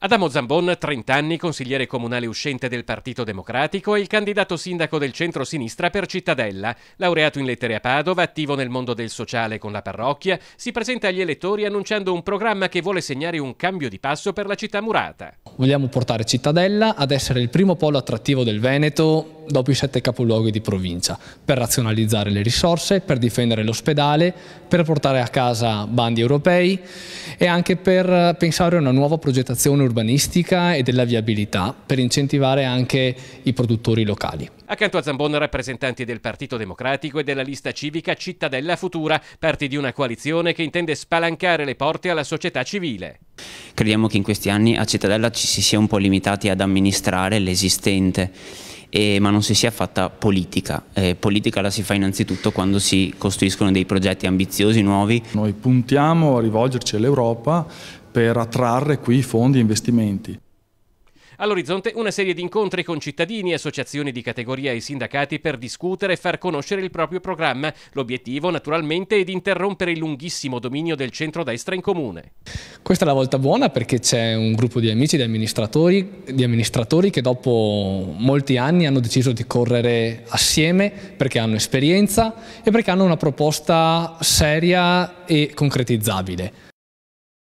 Adamo Zambon, 30 anni, consigliere comunale uscente del Partito Democratico e il candidato sindaco del centro-sinistra per Cittadella. Laureato in lettere a Padova, attivo nel mondo del sociale con la parrocchia, si presenta agli elettori annunciando un programma che vuole segnare un cambio di passo per la città murata. Vogliamo portare Cittadella ad essere il primo polo attrattivo del Veneto dopo i sette capoluoghi di provincia, per razionalizzare le risorse, per difendere l'ospedale, per portare a casa bandi europei e anche per pensare a una nuova progettazione urbanistica e della viabilità, per incentivare anche i produttori locali. Accanto a Zambon rappresentanti del Partito Democratico e della lista civica Cittadella Futura, parti di una coalizione che intende spalancare le porte alla società civile crediamo che in questi anni a Cittadella ci si sia un po' limitati ad amministrare l'esistente. Eh, ma non si sia fatta politica. Eh, politica la si fa innanzitutto quando si costruiscono dei progetti ambiziosi, nuovi. Noi puntiamo a rivolgerci all'Europa per attrarre qui fondi e investimenti. All'orizzonte una serie di incontri con cittadini, associazioni di categoria e sindacati per discutere e far conoscere il proprio programma. L'obiettivo, naturalmente, è di interrompere il lunghissimo dominio del centrodestra in comune. Questa è la volta buona perché c'è un gruppo di amici, di amministratori, di amministratori che dopo molti anni hanno deciso di correre assieme perché hanno esperienza e perché hanno una proposta seria e concretizzabile.